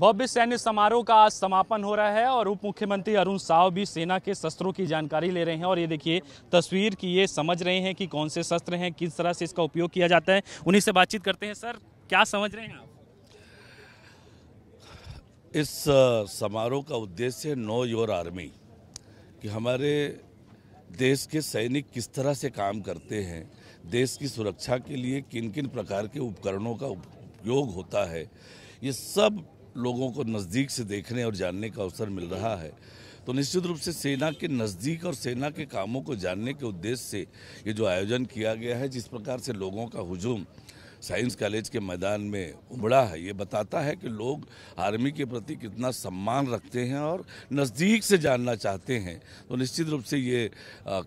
भव्य सैन्य समारोह का आज समापन हो रहा है और उप मुख्यमंत्री अरुण साव भी सेना के शस्त्रों की जानकारी ले रहे हैं और ये देखिए तस्वीर की ये समझ रहे हैं कि कौन से शस्त्र हैं किस तरह से इसका उपयोग किया जाता है उन्हीं से बातचीत करते हैं सर क्या समझ रहे हैं आप इस समारोह का उद्देश्य नो योर आर्मी कि हमारे देश के सैनिक किस तरह से काम करते हैं देश की सुरक्षा के लिए किन किन प्रकार के उपकरणों का उपयोग होता है ये सब लोगों को नज़दीक से देखने और जानने का अवसर मिल रहा है तो निश्चित रूप से सेना के नज़दीक और सेना के कामों को जानने के उद्देश्य से ये जो आयोजन किया गया है जिस प्रकार से लोगों का हुजूम साइंस कॉलेज के मैदान में उमड़ा है ये बताता है कि लोग आर्मी के प्रति कितना सम्मान रखते हैं और नज़दीक से जानना चाहते हैं तो निश्चित रूप से ये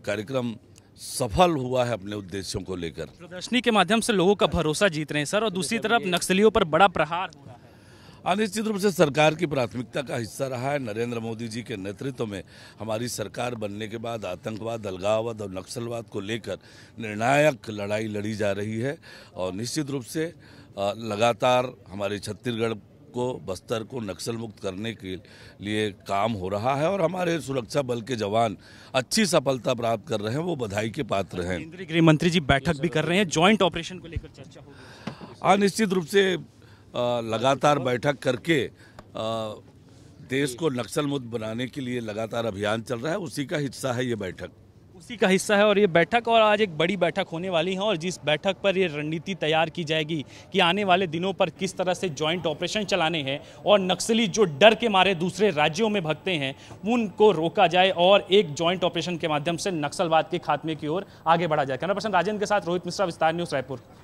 कार्यक्रम सफल हुआ है अपने उद्देश्यों को लेकर प्रदर्शनी के माध्यम से लोगों का भरोसा जीत रहे हैं सर और दूसरी तरफ नक्सलियों पर बड़ा प्रहार अनिश्चित रूप से सरकार की प्राथमिकता का हिस्सा रहा है नरेंद्र मोदी जी के नेतृत्व में हमारी सरकार बनने के बाद आतंकवाद अलगाववाद और नक्सलवाद को लेकर निर्णायक लड़ाई लड़ी जा रही है और निश्चित रूप से लगातार हमारे छत्तीसगढ़ को बस्तर को नक्सल मुक्त करने के लिए काम हो रहा है और हमारे सुरक्षा बल के जवान अच्छी सफलता प्राप्त कर रहे हैं वो बधाई के पात्र हैं केंद्रीय गृह मंत्री जी बैठक भी कर रहे हैं ज्वाइंट ऑपरेशन को लेकर चर्चा हाँ अनिश्चित रूप से लगातार बैठक करके देश को नक्सल मुक्त बनाने के लिए लगातार अभियान चल रहा है उसी का हिस्सा है ये बैठक उसी का हिस्सा है और ये बैठक और आज एक बड़ी बैठक होने वाली है और जिस बैठक पर ये रणनीति तैयार की जाएगी कि आने वाले दिनों पर किस तरह से जॉइंट ऑपरेशन चलाने हैं और नक्सली जो डर के मारे दूसरे राज्यों में भगते हैं उनको रोका जाए और एक जॉइंट ऑपरेशन के माध्यम से नक्सलवाद के खात्मे की ओर आगे बढ़ा जाए कैमरा पर्सन राजेंद्र के साथ रोहित मिश्रा विस्तार न्यूज़ रायपुर